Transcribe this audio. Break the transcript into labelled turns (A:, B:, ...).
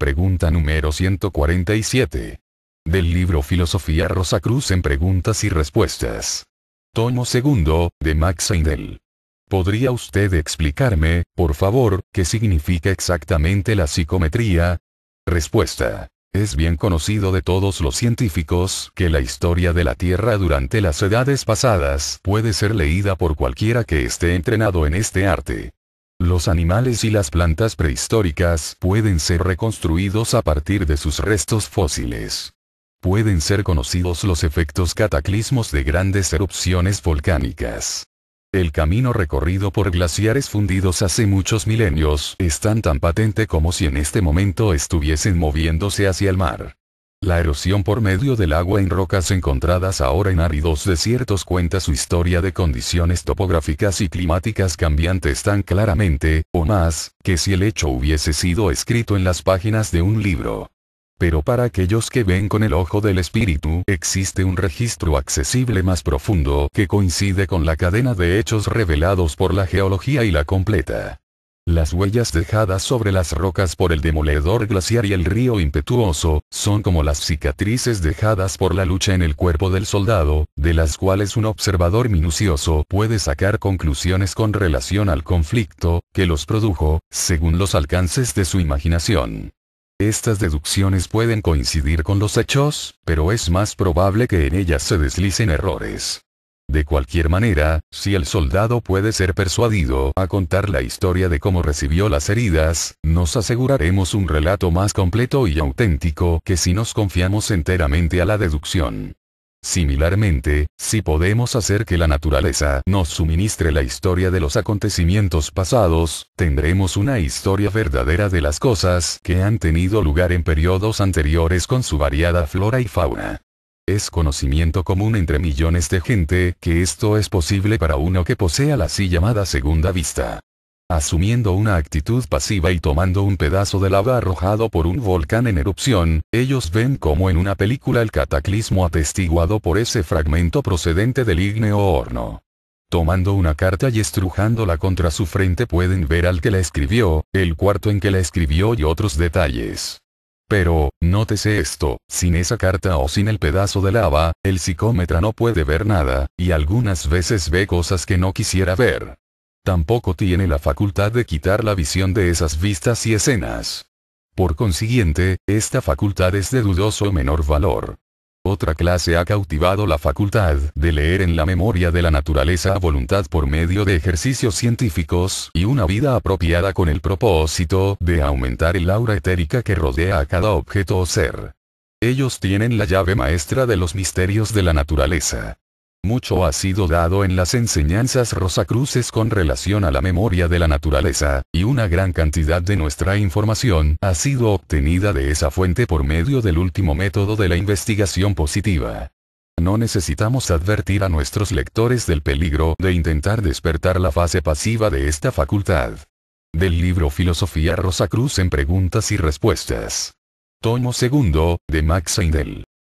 A: Pregunta número 147. Del libro Filosofía Rosacruz en Preguntas y Respuestas. Tomo segundo, de Max Heindel. ¿Podría usted explicarme, por favor, qué significa exactamente la psicometría? Respuesta. Es bien conocido de todos los científicos que la historia de la Tierra durante las edades pasadas puede ser leída por cualquiera que esté entrenado en este arte. Los animales y las plantas prehistóricas pueden ser reconstruidos a partir de sus restos fósiles. Pueden ser conocidos los efectos cataclismos de grandes erupciones volcánicas. El camino recorrido por glaciares fundidos hace muchos milenios es tan tan patente como si en este momento estuviesen moviéndose hacia el mar. La erosión por medio del agua en rocas encontradas ahora en áridos desiertos cuenta su historia de condiciones topográficas y climáticas cambiantes tan claramente, o más, que si el hecho hubiese sido escrito en las páginas de un libro. Pero para aquellos que ven con el ojo del espíritu, existe un registro accesible más profundo que coincide con la cadena de hechos revelados por la geología y la completa. Las huellas dejadas sobre las rocas por el demoledor glaciar y el río impetuoso, son como las cicatrices dejadas por la lucha en el cuerpo del soldado, de las cuales un observador minucioso puede sacar conclusiones con relación al conflicto, que los produjo, según los alcances de su imaginación. Estas deducciones pueden coincidir con los hechos, pero es más probable que en ellas se deslicen errores. De cualquier manera, si el soldado puede ser persuadido a contar la historia de cómo recibió las heridas, nos aseguraremos un relato más completo y auténtico que si nos confiamos enteramente a la deducción. Similarmente, si podemos hacer que la naturaleza nos suministre la historia de los acontecimientos pasados, tendremos una historia verdadera de las cosas que han tenido lugar en periodos anteriores con su variada flora y fauna. Es conocimiento común entre millones de gente que esto es posible para uno que posea la así llamada segunda vista. Asumiendo una actitud pasiva y tomando un pedazo de lava arrojado por un volcán en erupción, ellos ven como en una película el cataclismo atestiguado por ese fragmento procedente del ígneo horno. Tomando una carta y estrujándola contra su frente pueden ver al que la escribió, el cuarto en que la escribió y otros detalles. Pero, nótese esto, sin esa carta o sin el pedazo de lava, el psicómetra no puede ver nada, y algunas veces ve cosas que no quisiera ver. Tampoco tiene la facultad de quitar la visión de esas vistas y escenas. Por consiguiente, esta facultad es de dudoso menor valor. Otra clase ha cautivado la facultad de leer en la memoria de la naturaleza a voluntad por medio de ejercicios científicos y una vida apropiada con el propósito de aumentar el aura etérica que rodea a cada objeto o ser. Ellos tienen la llave maestra de los misterios de la naturaleza. Mucho ha sido dado en las enseñanzas rosacruces con relación a la memoria de la naturaleza, y una gran cantidad de nuestra información ha sido obtenida de esa fuente por medio del último método de la investigación positiva. No necesitamos advertir a nuestros lectores del peligro de intentar despertar la fase pasiva de esta facultad. Del libro Filosofía Rosacruz en Preguntas y Respuestas. Tomo segundo, de Max Heindel.